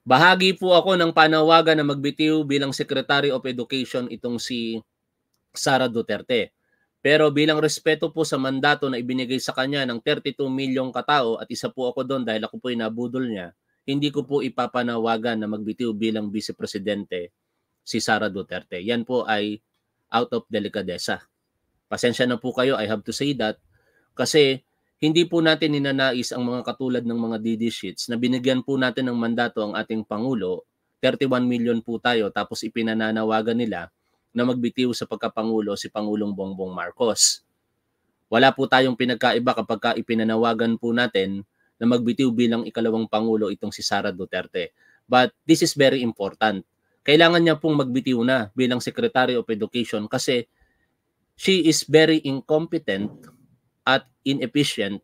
Bahagi po ako ng panawagan na magbitiw bilang Secretary of Education itong si Sara Duterte. Pero bilang respeto po sa mandato na ibinigay sa kanya ng 32 milyong katao at isa po ako doon dahil ako po inabudol niya, hindi ko po ipapanawagan na magbitiw bilang Vice Presidente si Sara Duterte. Yan po ay out of delicadeza. Pasensya na po kayo, I have to say that. Kasi hindi po natin ninanais ang mga katulad ng mga DD sheets na binigyan po natin ng mandato ang ating Pangulo. 31 million po tayo tapos ipinananawagan nila na magbitiw sa pagkapangulo si Pangulong Bongbong Marcos. Wala po tayong pinagkaiba kapag ka ipinanawagan po natin na magbitiw bilang ikalawang Pangulo itong si Sara Duterte. But this is very important. Kailangan niya pong magbitiw na bilang Secretary of Education kasi she is very incompetent inefficient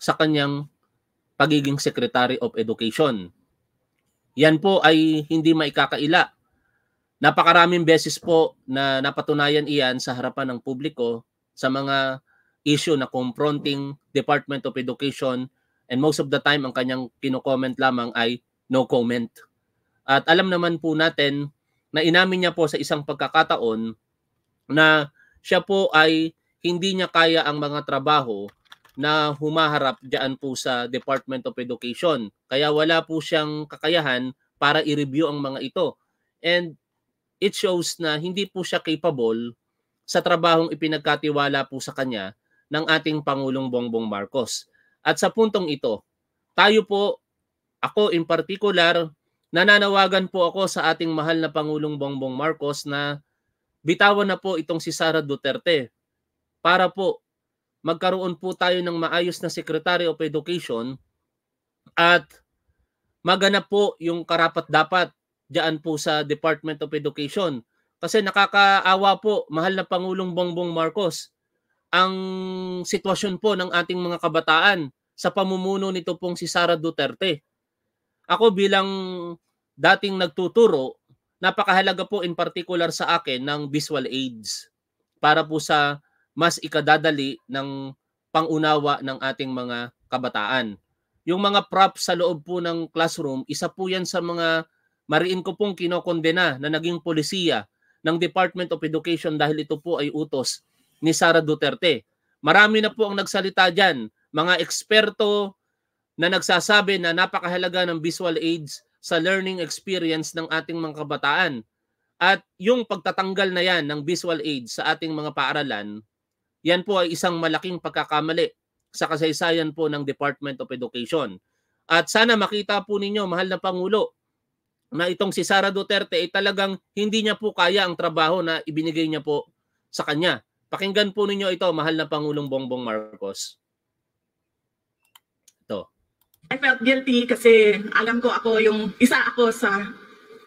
sa kanyang pagiging Secretary of Education. Yan po ay hindi maikakaila. Napakaraming beses po na napatunayan iyan sa harapan ng publiko sa mga issue na confronting Department of Education and most of the time ang kanyang kino-comment lamang ay no comment. At alam naman po natin na inamin niya po sa isang pagkakataon na siya po ay hindi niya kaya ang mga trabaho na humaharap diyan po sa Department of Education. Kaya wala po siyang kakayahan para i-review ang mga ito. And it shows na hindi po siya capable sa trabahong ipinagkatiwala po sa kanya ng ating Pangulong Bongbong Marcos. At sa puntong ito, tayo po, ako in particular, nananawagan po ako sa ating mahal na Pangulong Bongbong Marcos na bitawan na po itong si Sara Duterte para po magkaroon po tayo ng maayos na Secretary of Education at maganap po yung karapat-dapat diyan po sa Department of Education. Kasi nakakaawa po, mahal na Pangulong Bongbong Marcos, ang sitwasyon po ng ating mga kabataan sa pamumuno nito pong si Sara Duterte. Ako bilang dating nagtuturo, napakahalaga po in particular sa akin ng visual aids para po sa mas ikadadali ng pangunawa ng ating mga kabataan. Yung mga props sa loob po ng classroom, isa po yan sa mga mariin ko pong kinokondena na naging polisiya ng Department of Education dahil ito po ay utos ni Sara Duterte. Marami na po ang nagsalita dyan, mga eksperto na nagsasabi na napakahalaga ng visual aids sa learning experience ng ating mga kabataan. At yung pagtatanggal na yan ng visual aids sa ating mga paaralan yan po ay isang malaking pagkakamali sa kasaysayan po ng Department of Education. At sana makita po ninyo, mahal na Pangulo, na itong si Sara Duterte ay talagang hindi niya po kaya ang trabaho na ibinigay niya po sa kanya. Pakinggan po ninyo ito, mahal na Pangulong Bongbong Marcos. Ito. I felt guilty kasi alam ko ako yung isa ako sa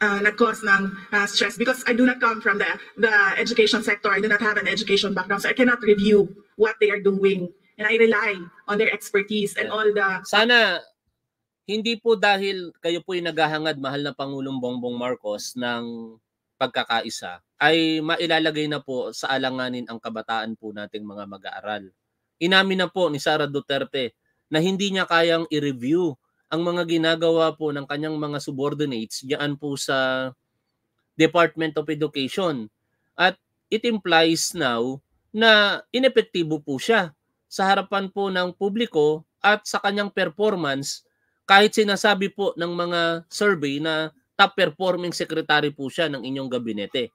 uh, nag-cause ng uh, stress because I do not come from the, the education sector. I do not have an education background, so I cannot review what they are doing. And I rely on their expertise and all the... Sana hindi po dahil kayo po yung naghahangad mahal na Pangulong Bongbong Marcos ng pagkakaisa ay mailalagay na po sa alanganin ang kabataan po nating mga mag-aaral. Inamin na po ni Sara Duterte na hindi niya kayang i-review ang mga ginagawa po ng kanyang mga subordinates diyan po sa Department of Education. At it implies now na inepektibo po siya sa harapan po ng publiko at sa kanyang performance kahit sinasabi po ng mga survey na top performing secretary po siya ng inyong gabinete.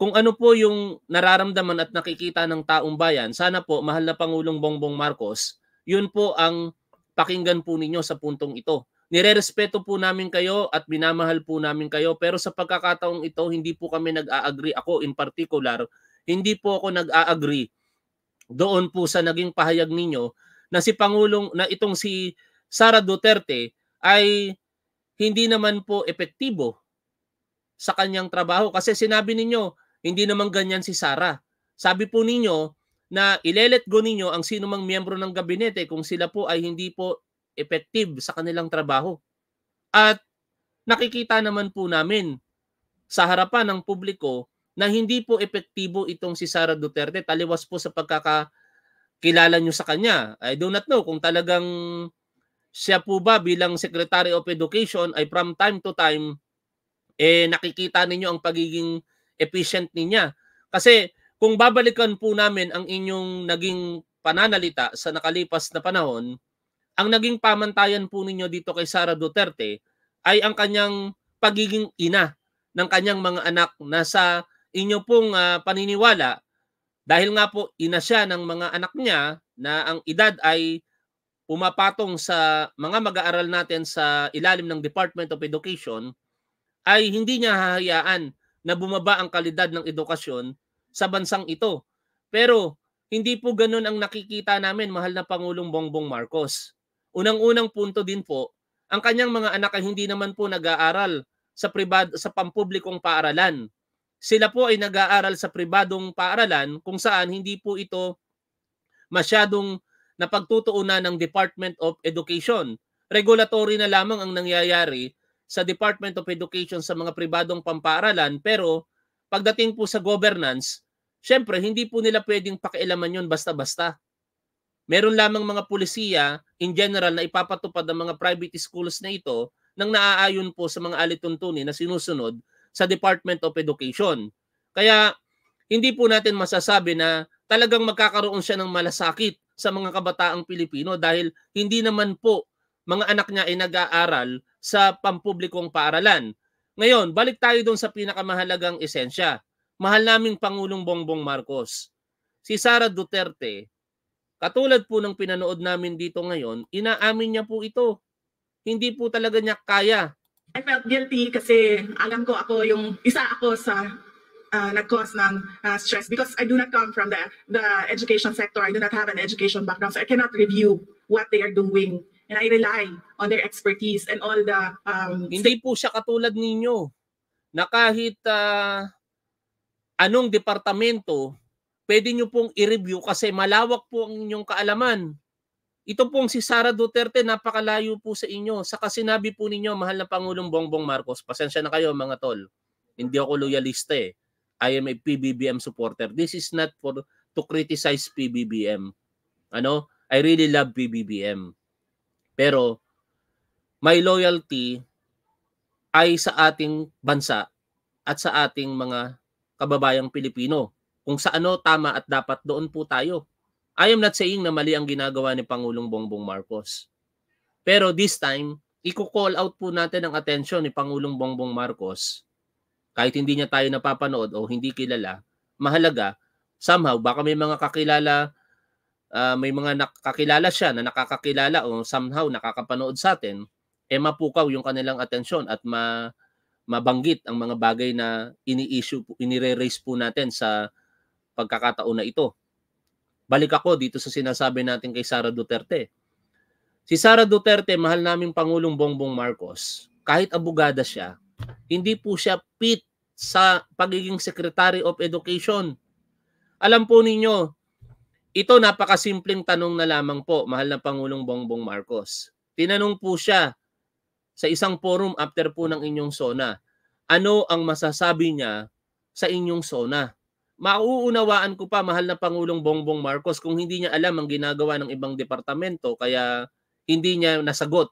Kung ano po yung nararamdaman at nakikita ng taong bayan, sana po mahal na Pangulong Bongbong Marcos, yun po ang pakinggan po ninyo sa puntong ito. Nirerespeto po namin kayo at minamahal po namin kayo pero sa pagkakataong ito hindi po kami nag-a-agree ako in particular. Hindi po ako nag-a-agree doon po sa naging pahayag ninyo na si Pangulong na itong si Sara Duterte ay hindi naman po epektibo sa kanyang trabaho kasi sinabi ninyo hindi naman ganyan si Sara. Sabi po ninyo na ilelet go ninyo ang sinumang miyembro ng gabinete kung sila po ay hindi po effective sa kanilang trabaho. At nakikita naman po namin sa harapan ng publiko na hindi po epektibo itong si Sara Duterte taliwas po sa pagkakakilala nyo sa kanya. I do not know kung talagang siya po ba bilang Secretary of Education ay from time to time eh nakikita ninyo ang pagiging efficient niya. Kasi kung babalikan po namin ang inyong naging pananalita sa nakalipas na panahon, ang naging pamantayan po ninyo dito kay Sara Duterte ay ang kanyang pagiging ina ng kanyang mga anak na sa inyo pong uh, paniniwala dahil nga po ina siya ng mga anak niya na ang edad ay pumapatong sa mga mag-aaral natin sa ilalim ng Department of Education ay hindi niya hahayaan na bumaba ang kalidad ng edukasyon sa bansang ito. Pero hindi po ganun ang nakikita namin, mahal na Pangulong Bongbong Marcos. Unang-unang punto din po, ang kanyang mga anak ay hindi naman po nag-aaral sa pribado sa pampublikong paaralan. Sila po ay nag-aaral sa pribadong paaralan kung saan hindi po ito masyadong napagtutuunan ng Department of Education. Regulatory na lamang ang nangyayari sa Department of Education sa mga pribadong pampaaralan pero pagdating po sa governance, Siyempre, hindi po nila pwedeng pakialaman yon basta-basta. Meron lamang mga pulisiya in general na ipapatupad ang mga private schools na ito nang naaayon po sa mga alituntunin na sinusunod sa Department of Education. Kaya hindi po natin masasabi na talagang magkakaroon siya ng malasakit sa mga kabataang Pilipino dahil hindi naman po mga anak niya ay nag-aaral sa pampublikong paaralan. Ngayon, balik tayo doon sa pinakamahalagang esensya mahal naming Pangulong Bongbong Marcos. Si Sara Duterte, katulad po ng pinanood namin dito ngayon, inaamin niya po ito. Hindi po talaga niya kaya. I felt guilty kasi alam ko ako yung isa ako sa uh, nag-cause ng uh, stress because I do not come from the, the education sector. I do not have an education background so I cannot review what they are doing. And I rely on their expertise and all the... Um, Hindi po siya katulad ninyo na kahit uh, anong departamento, pwede nyo pong i-review kasi malawak po ang inyong kaalaman. Ito pong si Sara Duterte, napakalayo po sa inyo. Saka sinabi po ninyo, mahal na Pangulong Bongbong Marcos, pasensya na kayo mga tol. Hindi ako loyalista eh. I am a PBBM supporter. This is not for to criticize PBBM. Ano? I really love PBBM. Pero my loyalty ay sa ating bansa at sa ating mga kababayang Pilipino. Kung sa ano tama at dapat doon po tayo. I am not saying na mali ang ginagawa ni Pangulong Bongbong Marcos. Pero this time, i-call out po natin ang atensyon ni Pangulong Bongbong Marcos. Kahit hindi niya tayo napapanood o hindi kilala, mahalaga, somehow, baka may mga kakilala, uh, may mga nakakilala siya na nakakakilala o somehow nakakapanood sa atin, eh mapukaw yung kanilang atensyon at ma mabanggit ang mga bagay na ini-issue, inire-raise po natin sa pagkakataon na ito. Balik ako dito sa sinasabi natin kay Sara Duterte. Si Sara Duterte, mahal naming Pangulong Bongbong Marcos, kahit abogada siya, hindi po siya fit sa pagiging Secretary of Education. Alam po ninyo, ito napakasimpleng tanong na lamang po, mahal na Pangulong Bongbong Marcos. Tinanong po siya sa isang forum after po ng inyong SONA. Ano ang masasabi niya sa inyong SONA? Mauunawaan ko pa, mahal na Pangulong Bongbong Marcos, kung hindi niya alam ang ginagawa ng ibang departamento, kaya hindi niya nasagot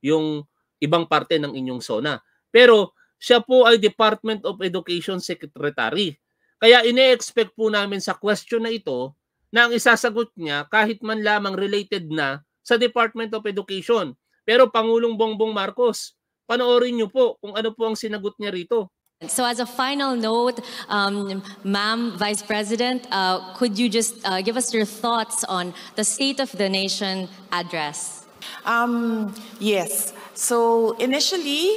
yung ibang parte ng inyong SONA. Pero siya po ay Department of Education Secretary. Kaya ine-expect po namin sa question na ito na ang isasagot niya kahit man lamang related na sa Department of Education. Pero Pangulong Bongbong Marcos, panoorin niyo po kung ano po ang sinagot niya rito. So as a final note, um, Ma'am Vice President, uh, could you just uh, give us your thoughts on the State of the Nation address? Um, yes. So initially,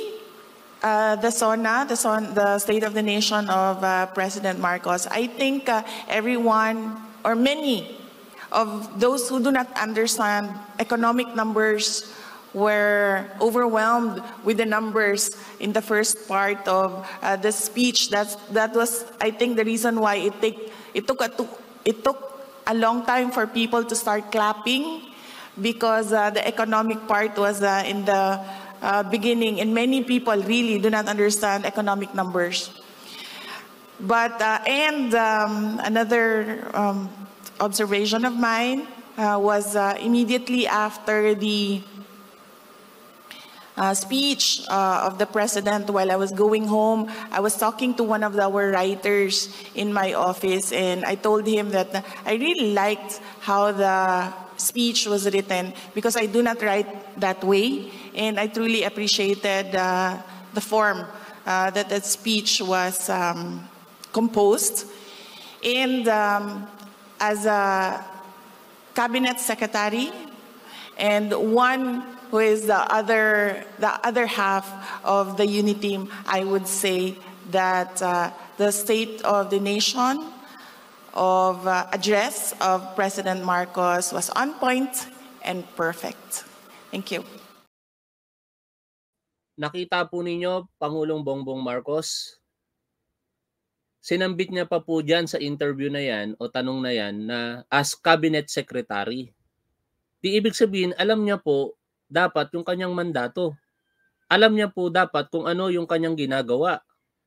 uh, the SONA, the, SON, the State of the Nation of uh, President Marcos, I think uh, everyone or many of those who do not understand economic numbers, were overwhelmed with the numbers in the first part of uh, the speech. That's, that was, I think, the reason why it, take, it, took a, it took a long time for people to start clapping because uh, the economic part was uh, in the uh, beginning, and many people really do not understand economic numbers. But, uh, and um, another um, observation of mine uh, was immediately after the uh, speech uh, of the president while I was going home. I was talking to one of our writers in my office, and I told him that I really liked how the speech was written because I do not write that way, and I truly appreciated uh, the form uh, that that speech was um, composed. And um, as a cabinet secretary and one who is the other, the other half of the UNI team, I would say that uh, the state of the nation of uh, address of President Marcos was on point and perfect. Thank you. Nakita po ninyo Pangulong Bongbong Marcos. Sinambit niya pa po dyan sa interview na yan o tanong na yan na as cabinet secretary. Di ibig sabihin, alam niya po dapat yung kanyang mandato. Alam niya po dapat kung ano yung kanyang ginagawa.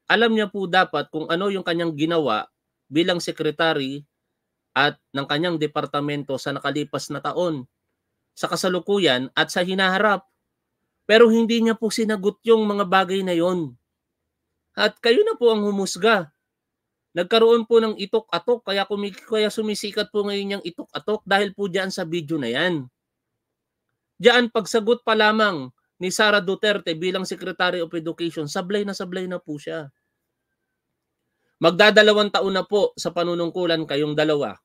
Alam niya po dapat kung ano yung kanyang ginawa bilang sekretary at ng kanyang departamento sa nakalipas na taon, sa kasalukuyan at sa hinaharap. Pero hindi niya po sinagot yung mga bagay na yon. At kayo na po ang humusga. Nagkaroon po ng itok-atok kaya, kaya sumisikat po ngayon yung itok-atok dahil po diyan sa video na yan. Diyan pagsagot pa lamang ni Sara Duterte bilang Secretary of Education, sablay na sablay na po siya. Magdadalawang taon na po sa panunungkulan kayong dalawa.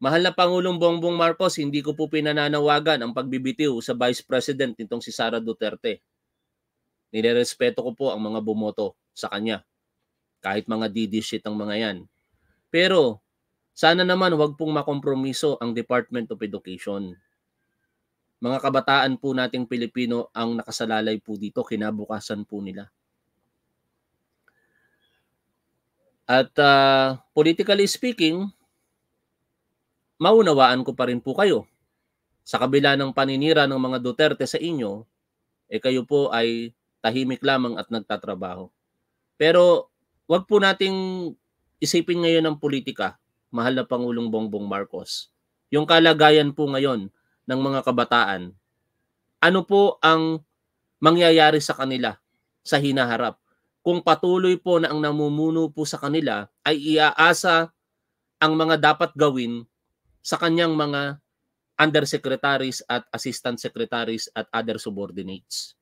Mahal na Pangulong Bongbong Marcos, hindi ko po pinananawagan ang pagbibitiw sa Vice President nitong si Sara Duterte. Nirerespeto ko po ang mga bumoto sa kanya. Kahit mga DD shit ang mga yan. Pero sana naman wag pong makompromiso ang Department of Education mga kabataan po nating Pilipino ang nakasalalay po dito, kinabukasan po nila. At uh, politically speaking, maunawaan ko pa rin po kayo. Sa kabila ng paninira ng mga Duterte sa inyo, eh kayo po ay tahimik lamang at nagtatrabaho. Pero wag po nating isipin ngayon ang politika, mahal na Pangulong Bongbong Marcos. Yung kalagayan po ngayon ng mga kabataan, ano po ang mangyayari sa kanila sa hinaharap? Kung patuloy po na ang namumuno po sa kanila ay iaasa ang mga dapat gawin sa kanyang mga undersecretaries at assistant secretaries at other subordinates.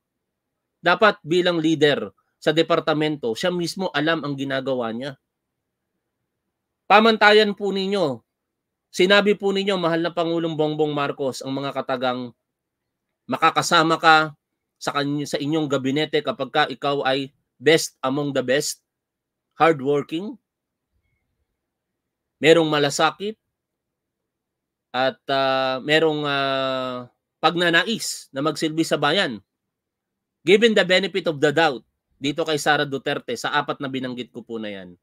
Dapat bilang leader sa departamento, siya mismo alam ang ginagawa niya. Pamantayan po ninyo Sinabi po ninyo, mahal na Pangulong Bongbong Marcos, ang mga katagang makakasama ka sa, kany- sa inyong gabinete kapag ka ikaw ay best among the best, hardworking, merong malasakit, at uh, merong uh, pagnanais na magsilbi sa bayan. Given the benefit of the doubt, dito kay Sara Duterte, sa apat na binanggit ko po na yan,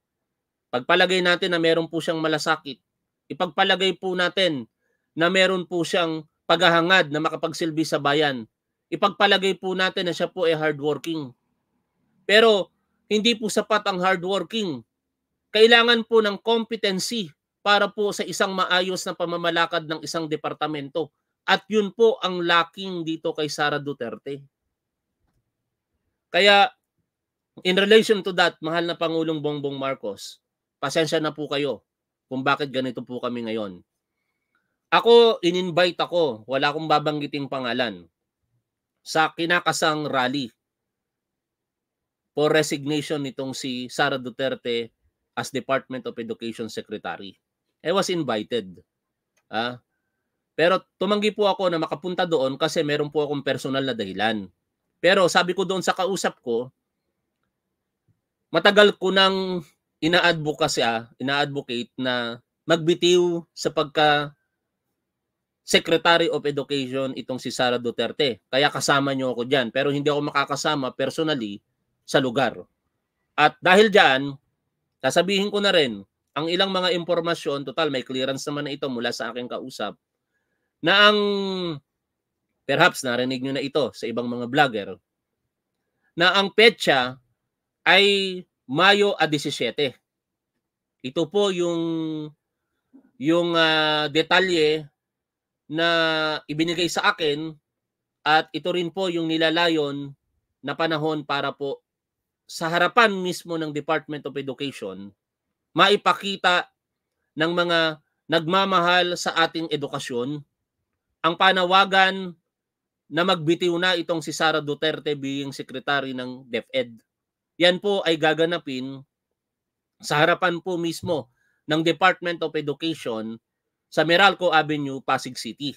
pagpalagay natin na meron po siyang malasakit, Ipagpalagay po natin na meron po siyang paghahangad na makapagsilbi sa bayan. Ipagpalagay po natin na siya po ay hardworking. Pero hindi po sapat ang hardworking. Kailangan po ng competency para po sa isang maayos na pamamalakad ng isang departamento. At yun po ang lacking dito kay Sara Duterte. Kaya in relation to that, mahal na Pangulong Bongbong Marcos, pasensya na po kayo kung bakit ganito po kami ngayon. Ako, in-invite ako, wala akong babanggiting pangalan, sa kinakasang rally for resignation nitong si Sara Duterte as Department of Education Secretary. I was invited. Ah, pero tumanggi po ako na makapunta doon kasi meron po akong personal na dahilan. Pero sabi ko doon sa kausap ko, matagal ko nang ina-advocate siya, ina-advocate na magbitiw sa pagka Secretary of Education itong si Sara Duterte. Kaya kasama niyo ako diyan pero hindi ako makakasama personally sa lugar. At dahil diyan, sasabihin ko na rin ang ilang mga impormasyon, total may clearance naman na ito mula sa aking kausap na ang perhaps narinig niyo na ito sa ibang mga vlogger na ang petsa ay Mayo a 17. Ito po yung yung uh, detalye na ibinigay sa akin at ito rin po yung nilalayon na panahon para po sa harapan mismo ng Department of Education maipakita ng mga nagmamahal sa ating edukasyon ang panawagan na magbitiw na itong si Sara Duterte bilang secretary ng DepEd. Yan po ay gaganapin sa harapan po mismo ng Department of Education sa Meralco Avenue, Pasig City.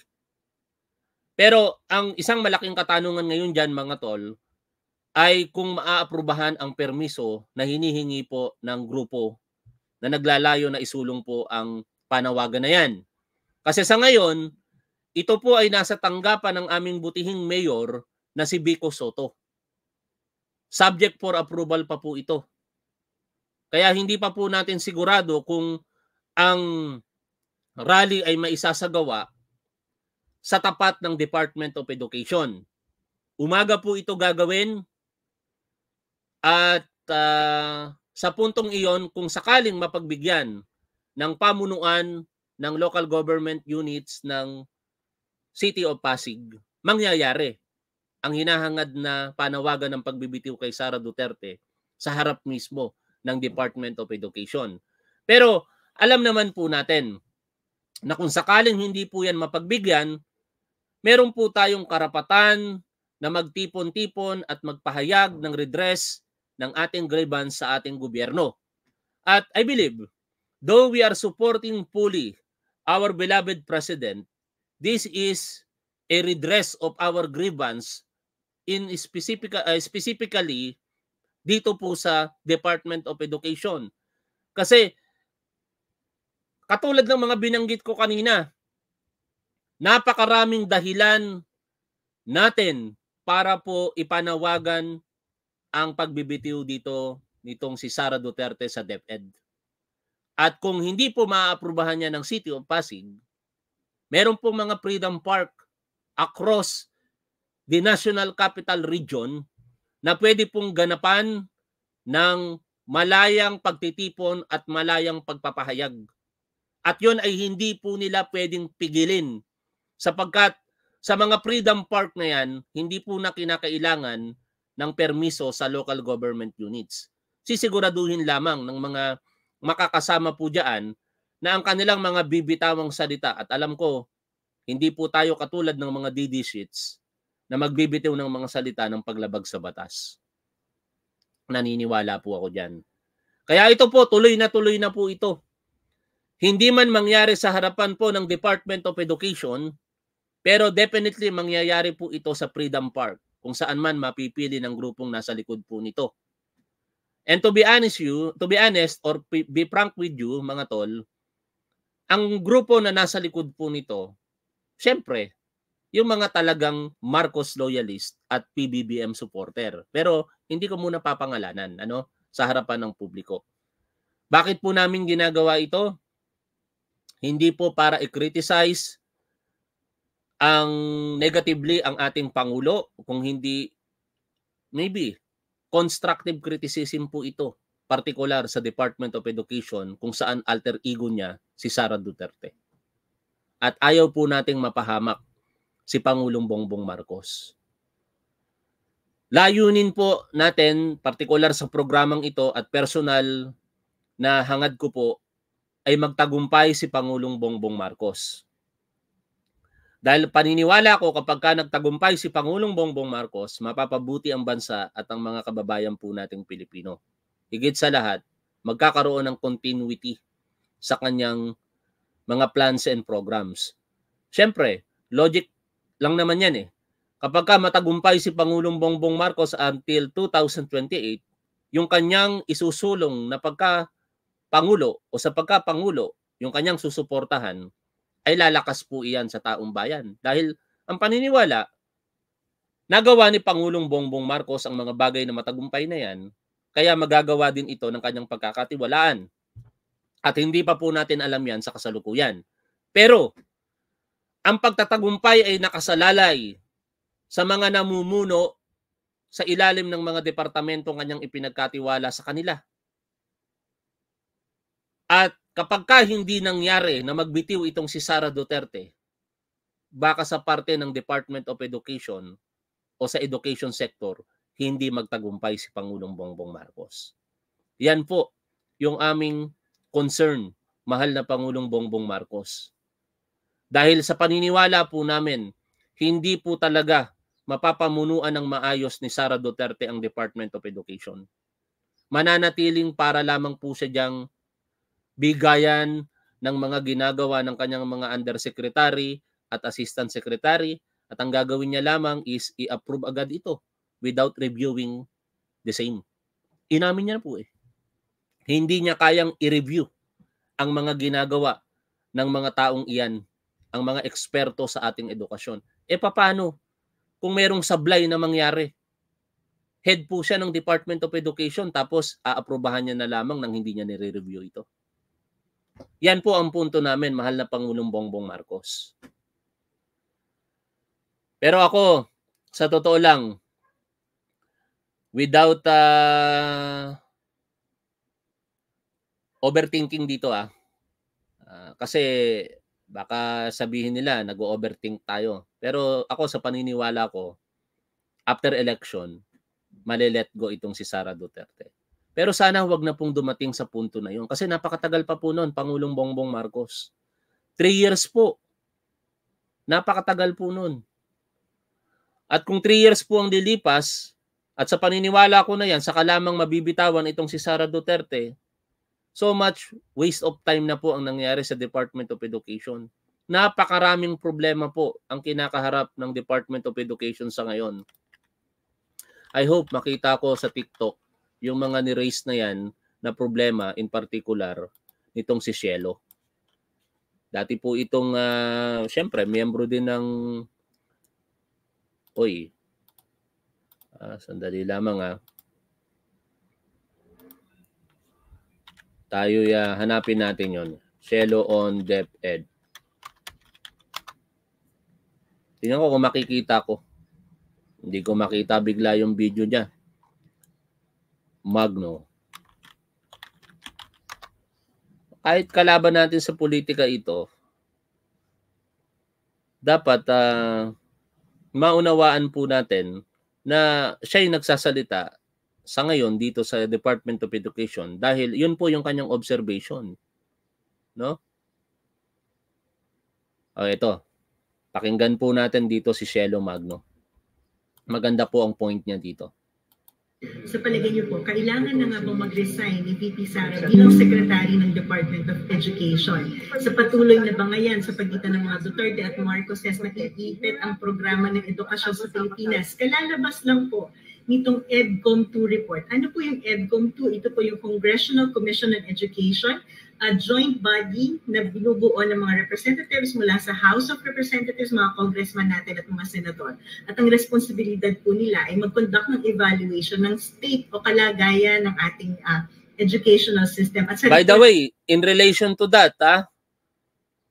Pero ang isang malaking katanungan ngayon dyan mga tol ay kung maaaprubahan ang permiso na hinihingi po ng grupo na naglalayo na isulong po ang panawagan na yan. Kasi sa ngayon, ito po ay nasa tanggapan ng aming butihing mayor na si Bico Soto subject for approval pa po ito. Kaya hindi pa po natin sigurado kung ang rally ay maisasagawa sa tapat ng Department of Education. Umaga po ito gagawin at uh, sa puntong iyon kung sakaling mapagbigyan ng pamunuan ng local government units ng City of Pasig, mangyayari ang hinahangad na panawagan ng pagbibitiw kay Sara Duterte sa harap mismo ng Department of Education. Pero alam naman po natin na kung sakaling hindi po yan mapagbigyan, meron po tayong karapatan na magtipon-tipon at magpahayag ng redress ng ating grievance sa ating gobyerno. At I believe, though we are supporting fully our beloved president, this is a redress of our grievance in specific uh, ah, specifically dito po sa Department of Education. Kasi katulad ng mga binanggit ko kanina, napakaraming dahilan natin para po ipanawagan ang pagbibitiw dito nitong si Sara Duterte sa DepEd. At kung hindi po maaaprubahan niya ng City of Pasig, meron po mga Freedom Park across the National Capital Region na pwede pong ganapan ng malayang pagtitipon at malayang pagpapahayag. At yon ay hindi po nila pwedeng pigilin sapagkat sa mga freedom park na yan, hindi po na kinakailangan ng permiso sa local government units. Sisiguraduhin lamang ng mga makakasama po dyan na ang kanilang mga bibitawang salita at alam ko, hindi po tayo katulad ng mga DD sheets na magbibitiw ng mga salita ng paglabag sa batas. Naniniwala po ako dyan. Kaya ito po, tuloy na tuloy na po ito. Hindi man mangyari sa harapan po ng Department of Education, pero definitely mangyayari po ito sa Freedom Park kung saan man mapipili ng grupong nasa likod po nito. And to be honest you, to be honest or be frank with you mga tol, ang grupo na nasa likod po nito, syempre yung mga talagang Marcos loyalist at PBBM supporter. Pero hindi ko muna papangalanan ano sa harapan ng publiko. Bakit po namin ginagawa ito? Hindi po para i-criticize ang negatively ang ating pangulo kung hindi maybe constructive criticism po ito particular sa Department of Education kung saan alter ego niya si Sara Duterte. At ayaw po nating mapahamak si Pangulong Bongbong Marcos. Layunin po natin, partikular sa programang ito at personal na hangad ko po, ay magtagumpay si Pangulong Bongbong Marcos. Dahil paniniwala ko kapag ka nagtagumpay si Pangulong Bongbong Marcos, mapapabuti ang bansa at ang mga kababayan po nating Pilipino. Higit sa lahat, magkakaroon ng continuity sa kanyang mga plans and programs. Siyempre, logic lang naman yan eh. Kapag ka matagumpay si Pangulong Bongbong Marcos until 2028, yung kanyang isusulong na pagka Pangulo o sa pagka Pangulo, yung kanyang susuportahan, ay lalakas po iyan sa taong bayan. Dahil ang paniniwala, nagawa ni Pangulong Bongbong Marcos ang mga bagay na matagumpay na yan, kaya magagawa din ito ng kanyang pagkakatiwalaan. At hindi pa po natin alam yan sa kasalukuyan. Pero ang pagtatagumpay ay nakasalalay sa mga namumuno sa ilalim ng mga departamento kanyang ipinagkatiwala sa kanila. At kapag ka hindi nangyari na magbitiw itong si Sara Duterte, baka sa parte ng Department of Education o sa education sector, hindi magtagumpay si Pangulong Bongbong Marcos. Yan po yung aming concern, mahal na Pangulong Bongbong Marcos. Dahil sa paniniwala po namin, hindi po talaga mapapamunuan ng maayos ni Sara Duterte ang Department of Education. Mananatiling para lamang po siya bigayan ng mga ginagawa ng kanyang mga undersecretary at assistant secretary at ang gagawin niya lamang is i-approve agad ito without reviewing the same. Inamin niya po eh. Hindi niya kayang i-review ang mga ginagawa ng mga taong iyan ang mga eksperto sa ating edukasyon. E eh, paano kung merong sablay na mangyari? Head po siya ng Department of Education tapos aaprobahan niya na lamang nang hindi niya nire-review ito. Yan po ang punto namin, mahal na Pangulong Bongbong Marcos. Pero ako, sa totoo lang, without uh, overthinking dito ah. Uh, kasi Baka sabihin nila, nag-overthink tayo. Pero ako sa paniniwala ko, after election, malilet go itong si Sara Duterte. Pero sana wag na pong dumating sa punto na yun. Kasi napakatagal pa po noon, Pangulong Bongbong Marcos. Three years po. Napakatagal po noon. At kung three years po ang dilipas, at sa paniniwala ko na yan, sa lamang mabibitawan itong si Sara Duterte, So much waste of time na po ang nangyari sa Department of Education. Napakaraming problema po ang kinakaharap ng Department of Education sa ngayon. I hope makita ko sa TikTok yung mga ni-raise na yan na problema in particular nitong si Cielo. Dati po itong, uh, ah, syempre, miyembro din ng, oy, uh, sandali lamang ah, Tayo ya, ah, hanapin natin yon. Cello on DepEd. Tingnan ko kung makikita ko. Hindi ko makita bigla yung video niya. Magno. Kahit kalaban natin sa politika ito, dapat uh, maunawaan po natin na siya yung nagsasalita sa ngayon dito sa Department of Education dahil yun po yung kanyang observation. No? O oh, ito. Pakinggan po natin dito si Shelo Magno. Maganda po ang point niya dito. Sa palagay niyo po, kailangan na nga po mag-resign ni VP Sara bilang Secretary ng Department of Education. Sa patuloy na ba bangayan sa pagitan ng mga Duterte at Marcos, makikipit ang programa ng edukasyon sa Pilipinas. Kalalabas lang po nitong EDCOM 2 report. Ano po yung EDCOM 2? Ito po yung Congressional Commission on Education, a joint body na binubuo ng mga representatives mula sa House of Representatives, mga congressman natin at mga senador. At ang responsibilidad po nila ay mag-conduct ng evaluation ng state o kalagayan ng ating uh, educational system. At By the way, in relation to that, ah,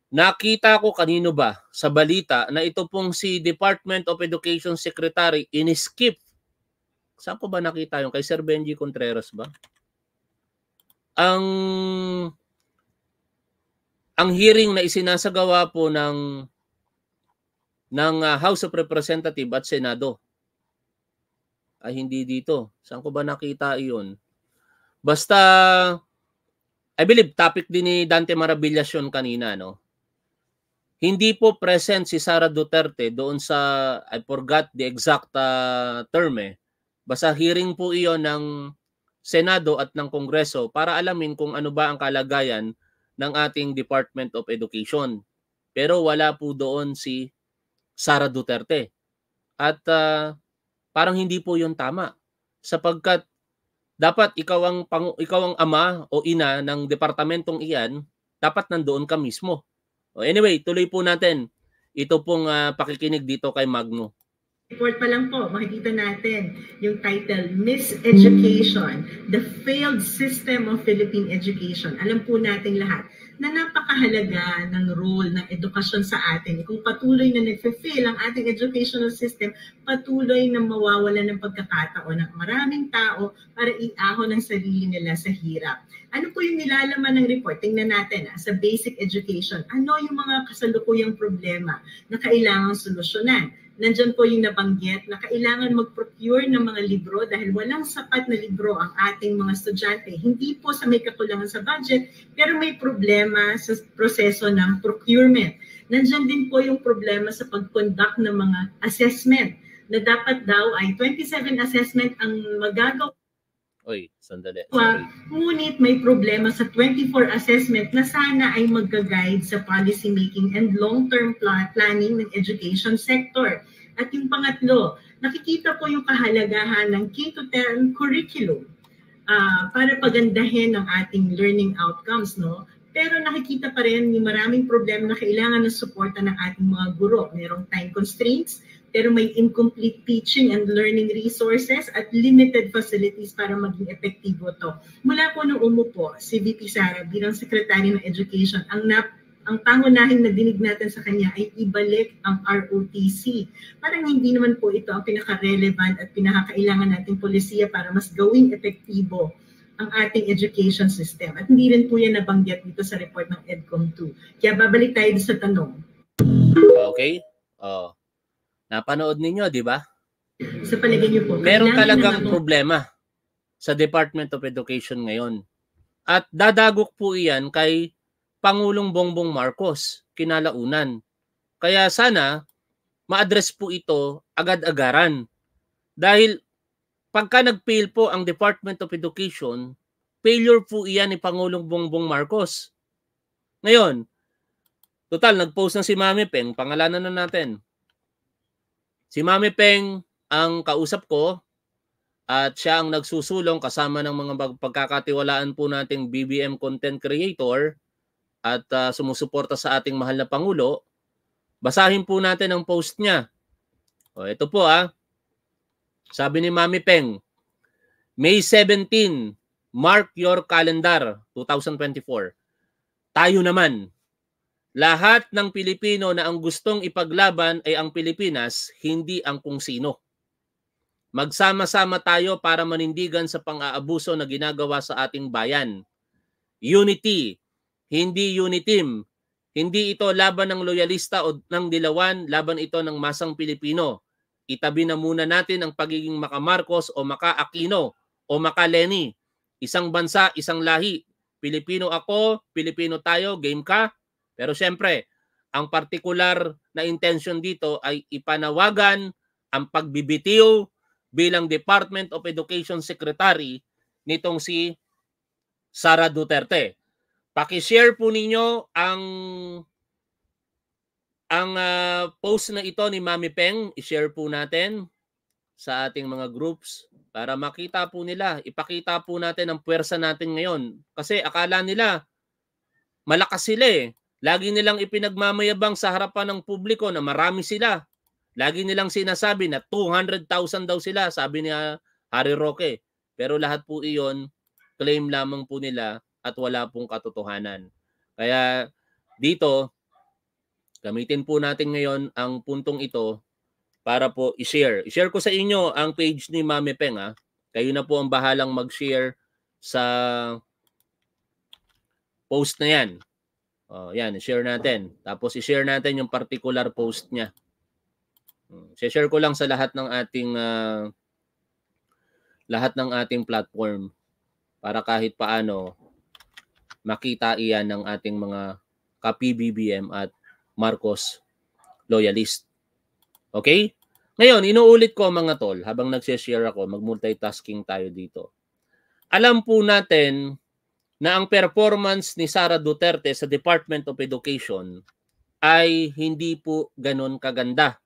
Nakita ko kanino ba sa balita na ito pong si Department of Education Secretary in-skip Saan ko ba nakita yung kay Sir Benji Contreras ba? Ang ang hearing na isinasagawa po ng ng ah, House of Representatives at Senado ay hindi dito. Saan ko ba nakita iyon? Basta, I believe topic din ni Dante Marabillas yun kanina, no? Hindi po present si Sara Duterte doon sa, I forgot the exact uh, term eh, Basta hearing po iyon ng Senado at ng Kongreso para alamin kung ano ba ang kalagayan ng ating Department of Education. Pero wala po doon si Sara Duterte. At uh, parang hindi po 'yon tama sapagkat dapat ikaw ang pang, ikaw ang ama o ina ng departamentong iyan, dapat nandoon ka mismo. Anyway, tuloy po natin ito pong uh, pakikinig dito kay Magno report pa lang po, makikita natin yung title, Miss Education, the failed system of Philippine education. Alam po natin lahat na napakahalaga ng role ng edukasyon sa atin. Kung patuloy na nagfe-fail ang ating educational system, patuloy na mawawala ng pagkakataon ng maraming tao para iaho ng sarili nila sa hirap. Ano po yung nilalaman ng report? Tingnan natin ah, sa basic education. Ano yung mga kasalukuyang problema na kailangang solusyonan? nandyan po yung nabanggit na kailangan mag-procure ng mga libro dahil walang sapat na libro ang ating mga estudyante. Hindi po sa may kakulangan sa budget, pero may problema sa proseso ng procurement. Nandyan din po yung problema sa pag-conduct ng mga assessment na dapat daw ay 27 assessment ang magagawa oy, sandali. Well, ngunit may problema sa 24 assessment na sana ay magga-guide sa policy making and long-term plan planning ng education sector. At yung pangatlo, nakikita ko yung kahalagahan ng K-10 curriculum uh, para pagandahin ang ating learning outcomes, no? Pero nakikita pa rin yung maraming problema na kailangan ng suporta ng ating mga guro. Merong time constraints, pero may incomplete teaching and learning resources at limited facilities para maging epektibo to. Mula po nung umupo si VP Sara bilang Secretary ng Education, ang nap ang pangunahing na dinig natin sa kanya ay ibalik ang ROTC. Parang hindi naman po ito ang pinaka-relevant at pinakakailangan nating polisiya para mas gawing epektibo ang ating education system. At hindi rin po yan nabanggit dito sa report ng EDCOM 2. Kaya babalik tayo sa tanong. Okay. Oh. Napanood ninyo, di ba? Sa palagay niyo po. Meron talagang problema sa Department of Education ngayon. At dadagok po iyan kay Pangulong Bongbong Marcos kinalaunan. Kaya sana ma-address po ito agad-agaran. Dahil pagka nag-fail po ang Department of Education, failure po iyan ni Pangulong Bongbong Marcos. Ngayon, total, nag-post na si Mami Peng, pangalanan na natin. Si Mami Peng ang kausap ko at siya ang nagsusulong kasama ng mga pagkakatiwalaan po nating BBM content creator at uh, sumusuporta sa ating mahal na Pangulo. Basahin po natin ang post niya. O, ito po ah. Sabi ni Mami Peng, May 17, mark your calendar 2024. Tayo naman, lahat ng Pilipino na ang gustong ipaglaban ay ang Pilipinas, hindi ang kung sino. Magsama-sama tayo para manindigan sa pang-aabuso na ginagawa sa ating bayan. Unity, hindi unitim. Hindi ito laban ng loyalista o ng dilawan, laban ito ng masang Pilipino. Itabi na muna natin ang pagiging makamarcos o maka-Aquino o maka makaleni. Isang bansa, isang lahi. Pilipino ako, Pilipino tayo, game ka, pero siyempre, ang partikular na intention dito ay ipanawagan ang pagbibitiw bilang Department of Education Secretary nitong si Sara Duterte. Paki-share po ninyo ang ang uh, post na ito ni Mami Peng, i-share po natin sa ating mga groups para makita po nila, ipakita po natin ang puwersa natin ngayon. Kasi akala nila malakas sila eh Lagi nilang ipinagmamayabang sa harapan ng publiko na marami sila. Lagi nilang sinasabi na 200,000 daw sila, sabi ni ah, Harry Roque. Pero lahat po iyon, claim lamang po nila at wala pong katotohanan. Kaya dito, gamitin po natin ngayon ang puntong ito para po i-share. I-share ko sa inyo ang page ni Mami Peng. Ha? Ah. Kayo na po ang bahalang mag-share sa post na yan. Oh, yan, share natin. Tapos i-share natin yung particular post niya. I-share hmm, ko lang sa lahat ng ating uh, lahat ng ating platform para kahit paano makita iyan ng ating mga ka-PBBM at Marcos loyalist. Okay? Ngayon, inuulit ko mga tol habang nagse-share ako, mag-multitasking tayo dito. Alam po natin na ang performance ni Sara Duterte sa Department of Education ay hindi po ganon kaganda.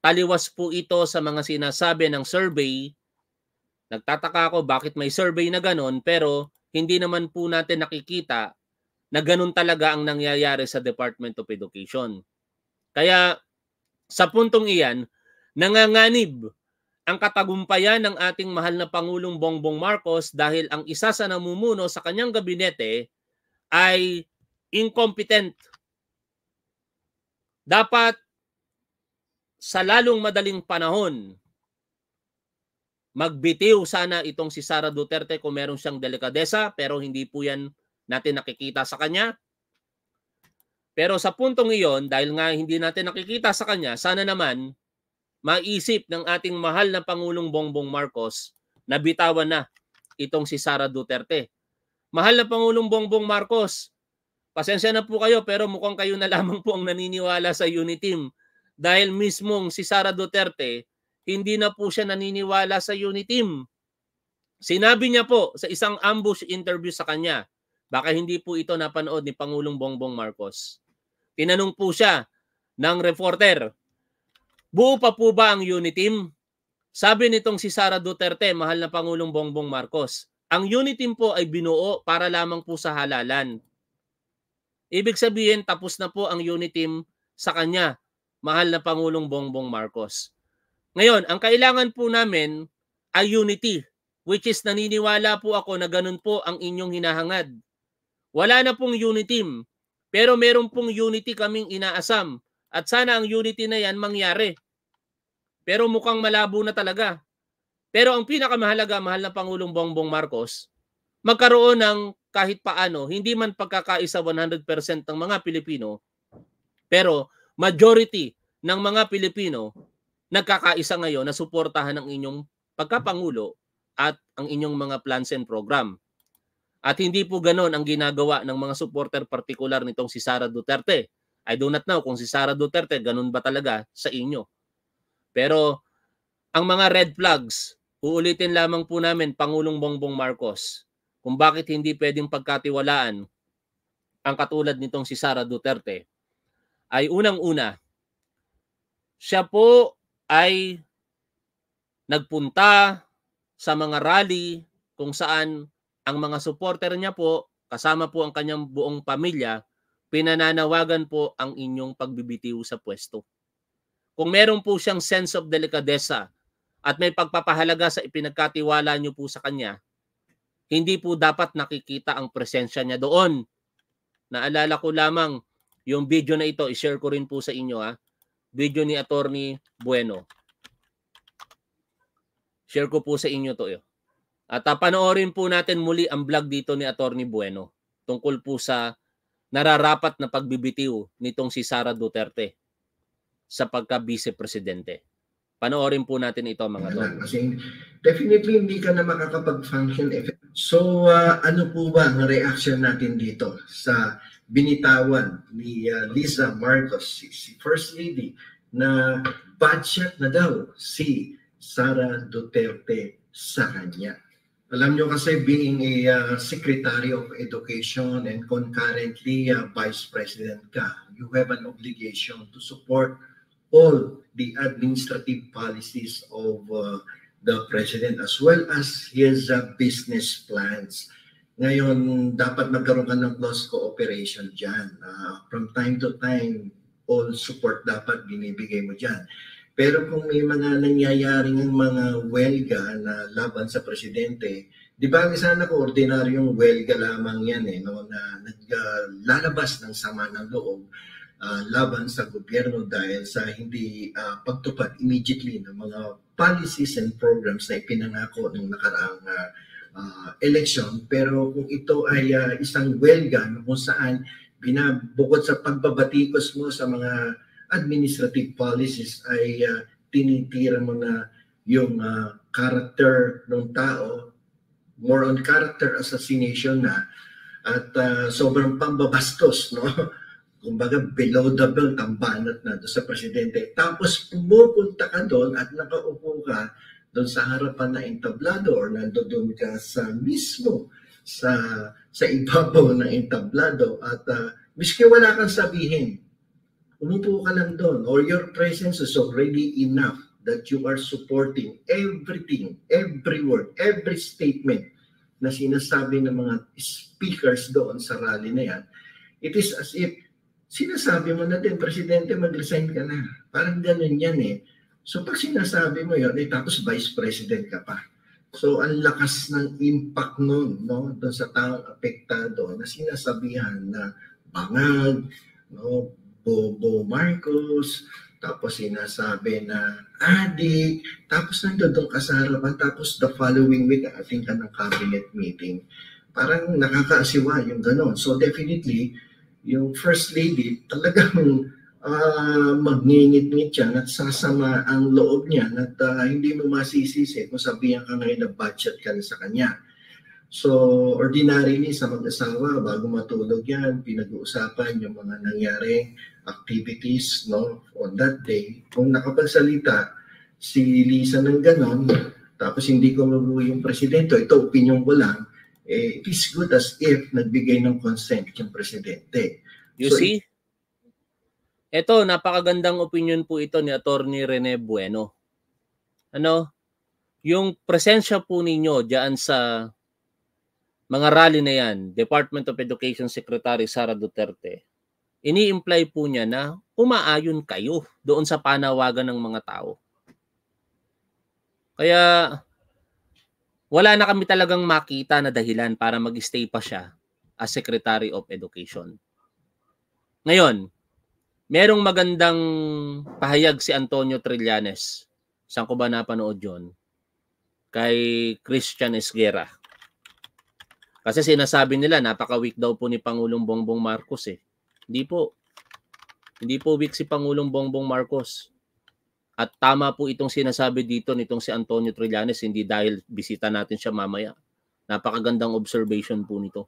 Taliwas po ito sa mga sinasabi ng survey. Nagtataka ako bakit may survey na ganon pero hindi naman po natin nakikita na ganon talaga ang nangyayari sa Department of Education. Kaya sa puntong iyan, nanganganib ang katagumpayan ng ating mahal na Pangulong Bongbong Marcos dahil ang isa sa namumuno sa kanyang gabinete ay incompetent. Dapat sa lalong madaling panahon, magbitiw sana itong si Sara Duterte kung meron siyang delikadesa pero hindi po yan natin nakikita sa kanya. Pero sa puntong iyon, dahil nga hindi natin nakikita sa kanya, sana naman maisip ng ating mahal na Pangulong Bongbong Marcos na bitawan na itong si Sara Duterte. Mahal na Pangulong Bongbong Marcos, pasensya na po kayo pero mukhang kayo na lamang po ang naniniwala sa Uniteam dahil mismong si Sara Duterte hindi na po siya naniniwala sa Uniteam. Sinabi niya po sa isang ambush interview sa kanya, baka hindi po ito napanood ni Pangulong Bongbong Marcos. Tinanong po siya ng reporter Buo pa po ba ang Uniteam? Sabi nitong si Sara Duterte, mahal na Pangulong Bongbong Marcos, ang Uniteam po ay binuo para lamang po sa halalan. Ibig sabihin, tapos na po ang Uniteam sa kanya, mahal na Pangulong Bongbong Marcos. Ngayon, ang kailangan po namin ay unity, which is naniniwala po ako na ganun po ang inyong hinahangad. Wala na pong uniteam, pero meron pong unity kaming inaasam. At sana ang unity na yan mangyari pero mukhang malabo na talaga. Pero ang pinakamahalaga, mahal na Pangulong Bongbong Marcos, magkaroon ng kahit paano, hindi man pagkakaisa 100% ng mga Pilipino, pero majority ng mga Pilipino nagkakaisa ngayon na suportahan ang inyong pagkapangulo at ang inyong mga plans and program. At hindi po ganon ang ginagawa ng mga supporter partikular nitong si Sara Duterte. I do not know kung si Sara Duterte ganun ba talaga sa inyo. Pero ang mga red flags, uulitin lamang po namin Pangulong Bongbong Marcos kung bakit hindi pwedeng pagkatiwalaan ang katulad nitong si Sara Duterte ay unang-una, siya po ay nagpunta sa mga rally kung saan ang mga supporter niya po, kasama po ang kanyang buong pamilya, pinananawagan po ang inyong pagbibitiw sa pwesto. Kung meron po siyang sense of delikadesa at may pagpapahalaga sa ipinagkatiwala niyo po sa kanya, hindi po dapat nakikita ang presensya niya doon. Naalala ko lamang yung video na ito, i-share ko rin po sa inyo ha. Ah. Video ni Attorney Bueno. Share ko po sa inyo to. Yo. Eh. At ah, panoorin po natin muli ang vlog dito ni Attorney Bueno tungkol po sa nararapat na pagbibitiw nitong si Sara Duterte sa pagka-vice presidente. Panoorin po natin ito mga tol. definitely hindi ka na makakapag-function. effect. Eh. So uh, ano po ba ang reaction natin dito sa binitawan ni uh, Lisa Marcos, si, si First Lady, na budget na daw si Sara Duterte sa kanya. Alam nyo kasi being a uh, Secretary of Education and concurrently uh, Vice President ka, you have an obligation to support all the administrative policies of uh, the president as well as his uh, business plans. Ngayon, dapat magkaroon ka ng close cooperation dyan. Uh, from time to time, all support dapat binibigay mo dyan. Pero kung may mga nangyayaring mga welga na laban sa presidente, di ba ang sana ko ordinaryong welga lamang yan eh, no, na naglalabas uh, ng sama ng loob uh, laban sa gobyerno dahil sa hindi uh, pagtupad immediately ng mga policies and programs na ipinangako nung nakaraang uh, uh, election. Pero kung ito ay uh, isang welga na kung saan binabukod sa pagbabatikos mo sa mga administrative policies ay uh, tinitira mo na yung uh, character ng tao, more on character assassination na at uh, sobrang pambabastos no kumbaga below the belt ang banat na doon sa presidente. Tapos pumupunta ka doon at nakaupo ka doon sa harapan na entablado or nandoon ka sa mismo sa sa ibabaw ng entablado at uh, miski wala kang sabihin, umupo ka lang doon or your presence is already enough that you are supporting everything, every word, every statement na sinasabi ng mga speakers doon sa rally na yan. It is as if sinasabi mo na din, Presidente, mag-resign ka na. Parang ganun yan eh. So pag sinasabi mo yun, eh, tapos Vice President ka pa. So ang lakas ng impact nun, no, doon sa taong apektado na sinasabihan na bangag, no, Bobo Marcos, tapos sinasabi na adik, tapos nandoon ka sa harapan, tapos the following week, ating ka ng cabinet meeting. Parang nakakaasiwa yung ganon. So definitely, yung first lady, talagang uh, ah, magngingit-ngit yan at sasama ang loob niya at uh, hindi mo masisisi kung sabihan ka ngayon na budget ka na sa kanya. So, ordinary ni sa mag-asawa, bago matulog yan, pinag-uusapan yung mga nangyaring activities no, on that day. Kung nakapagsalita si Lisa ng ganon, tapos hindi ko yung presidente, ito opinion ko lang, eh, it is good as if nagbigay ng consent yung presidente. You so, see? Ito, napakagandang opinion po ito ni Attorney Rene Bueno. Ano? Yung presensya po ninyo diyan sa mga rally na yan, Department of Education Secretary Sara Duterte, ini-imply po niya na umaayon kayo doon sa panawagan ng mga tao. Kaya wala na kami talagang makita na dahilan para mag-stay pa siya as Secretary of Education. Ngayon, merong magandang pahayag si Antonio Trillanes. Saan ko ba napanood yon? Kay Christian Esguerra. Kasi sinasabi nila, napaka-weak daw po ni Pangulong Bongbong Marcos eh. Hindi po. Hindi po weak si Pangulong Bongbong Marcos. At tama po itong sinasabi dito nitong si Antonio Trillanes, hindi dahil bisita natin siya mamaya. Napakagandang observation po nito.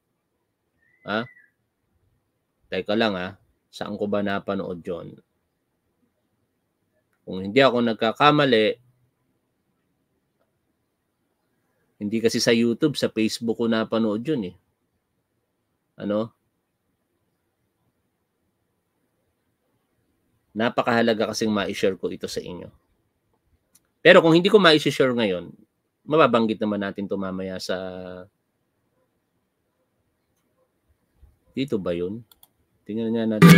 Ha? Teka lang ha, saan ko ba napanood yon? Kung hindi ako nagkakamali, hindi kasi sa YouTube, sa Facebook ko napanood yun eh. Ano? Napakahalaga kasing ma-share ko ito sa inyo. Pero kung hindi ko ma-share ngayon, mababanggit naman natin to mamaya sa Dito ba yun? Tingnan nga natin.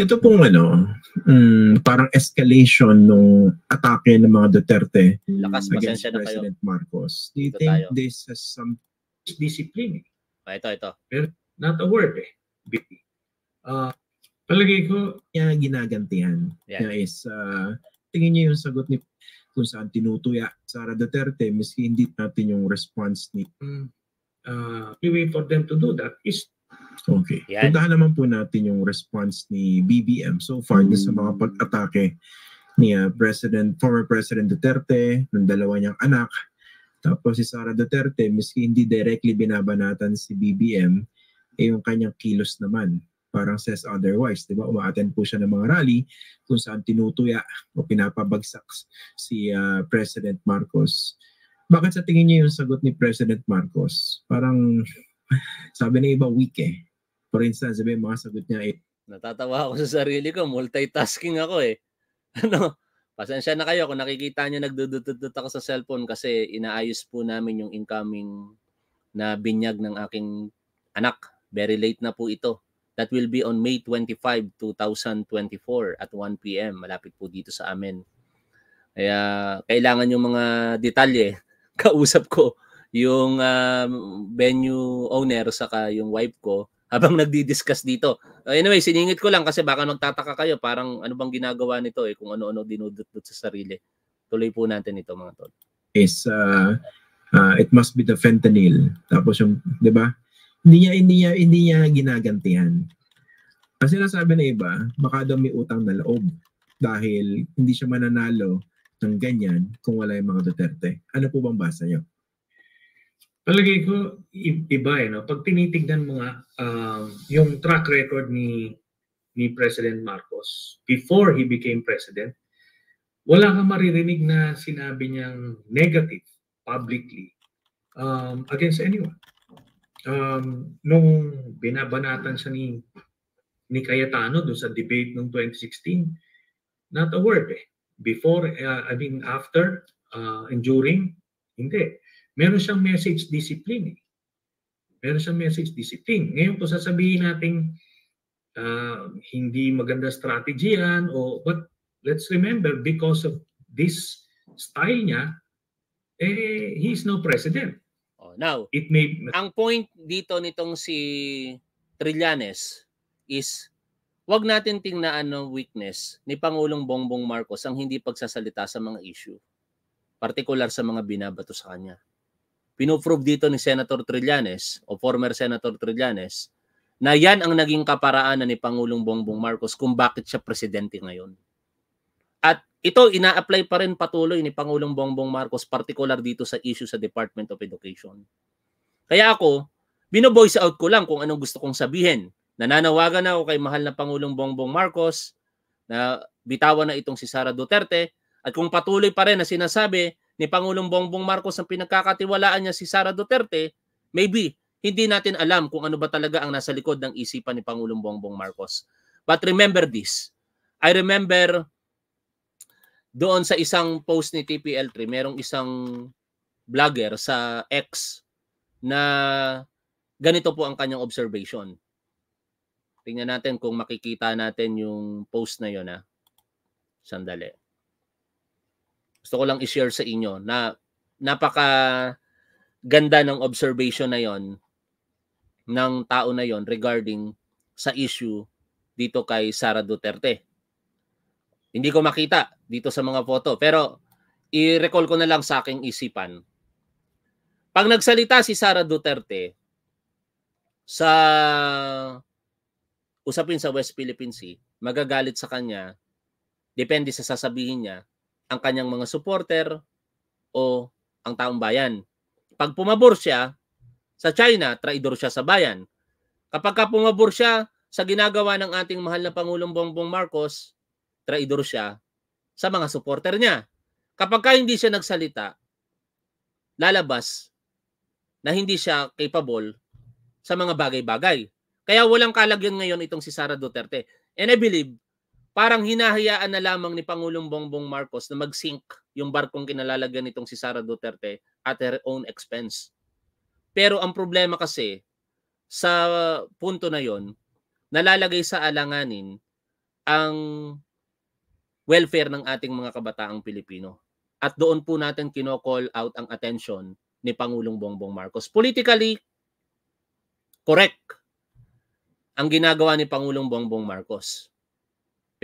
Ito pong ano, um, parang escalation ng atake ng mga Duterte Lakas, against President na kayo. Marcos. Do you Ito think tayo. this is some discipline? Oh, ito, ito. Pero not a word eh. Beauty. Uh, palagay ko, niya ginagantihan. Yeah. Niya is, uh, tingin niyo yung sagot ni kung saan tinutuya Sara Duterte, miski hindi natin yung response ni uh, we wait for them to do that is Okay. Yan. Puntahan naman po natin yung response ni BBM so far mm. sa mga pag-atake ni uh, President, former President Duterte, ng dalawa niyang anak, tapos si Sara Duterte, miski hindi directly binabanatan si BBM, eh yung kanyang kilos naman parang says otherwise, di ba? Umaattend po siya ng mga rally kung saan tinutuya o pinapabagsak si uh, President Marcos. Bakit sa tingin niyo yung sagot ni President Marcos? Parang sabi na iba weak eh. For instance, sabi mga sagot niya eh. Natatawa ako sa sarili ko, multitasking ako eh. Ano? Pasensya na kayo kung nakikita nyo nagdudududut ako sa cellphone kasi inaayos po namin yung incoming na binyag ng aking anak. Very late na po ito. That will be on May 25, 2024 at 1 p.m. Malapit po dito sa amin. Kaya kailangan yung mga detalye. Kausap ko yung uh, venue owner saka yung wife ko habang nagdi-discuss dito. Anyway, siningit ko lang kasi baka magtataka kayo parang ano bang ginagawa nito eh kung ano-ano dinudot sa sarili. Tuloy po natin ito mga tol. Is uh, uh, it must be the fentanyl. Tapos yung, 'di ba? Hindi niya hindi niya hindi niya ginagantihan. Kasi nasabi na iba, baka daw may utang na loob dahil hindi siya mananalo ng ganyan kung wala yung mga Duterte. Ano po bang basa niyo? Palagay ko iba eh, no? Pag tinitignan mo nga uh, yung track record ni ni President Marcos before he became president, wala kang maririnig na sinabi niyang negative publicly um, against anyone. Um, nung binabanatan siya ni ni Cayetano doon sa debate noong 2016, not a word eh. Before, uh, I mean after, uh, and hindi Meron siyang message discipline. Eh. Meron siyang message discipline. Ngayon po sasabihin natin uh, hindi maganda strategy yan o but let's remember because of this style niya, eh, he is no president. Oh, now, it may... ang point dito nitong si Trillanes is wag natin tingnan ang weakness ni Pangulong Bongbong Marcos ang hindi pagsasalita sa mga issue, partikular sa mga binabato sa kanya pinoprove dito ni Senator Trillanes o former Senator Trillanes na yan ang naging kaparaanan ni Pangulong Bongbong Marcos kung bakit siya presidente ngayon. At ito ina-apply pa rin patuloy ni Pangulong Bongbong Marcos particular dito sa issue sa Department of Education. Kaya ako, binoboyce out ko lang kung anong gusto kong sabihin. Nananawagan ako kay mahal na Pangulong Bongbong Marcos na bitawan na itong si Sara Duterte at kung patuloy pa rin na sinasabi ni Pangulong Bongbong Marcos ang pinagkakatiwalaan niya si Sara Duterte, maybe hindi natin alam kung ano ba talaga ang nasa likod ng isipan ni Pangulong Bongbong Marcos. But remember this. I remember doon sa isang post ni TPL3, merong isang vlogger sa X na ganito po ang kanyang observation. Tingnan natin kung makikita natin yung post na yun ha. Ah. Sandali gusto ko lang i-share sa inyo na napaka ganda ng observation na yon ng tao na yon regarding sa issue dito kay Sara Duterte. Hindi ko makita dito sa mga photo pero i-recall ko na lang sa aking isipan. Pag nagsalita si Sara Duterte sa usapin sa West Philippine Sea, magagalit sa kanya, depende sa sasabihin niya, ang kanyang mga supporter o ang taong bayan. Pag pumabor siya sa China, traidor siya sa bayan. Kapag ka pumabor siya sa ginagawa ng ating mahal na Pangulong Bongbong Marcos, traidor siya sa mga supporter niya. Kapag ka hindi siya nagsalita, lalabas na hindi siya capable sa mga bagay-bagay. Kaya walang kalagyan ngayon itong si Sara Duterte. And I believe parang hinahayaan na lamang ni Pangulong Bongbong Marcos na mag-sink yung barkong kinalalagyan nitong si Sara Duterte at her own expense. Pero ang problema kasi sa punto na yon, nalalagay sa alanganin ang welfare ng ating mga kabataang Pilipino. At doon po natin kino-call out ang attention ni Pangulong Bongbong Marcos. Politically, correct ang ginagawa ni Pangulong Bongbong Marcos.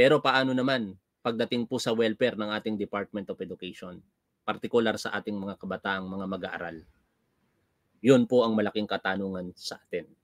Pero paano naman pagdating po sa welfare ng ating Department of Education, particular sa ating mga kabataang mga mag-aaral? Yun po ang malaking katanungan sa atin.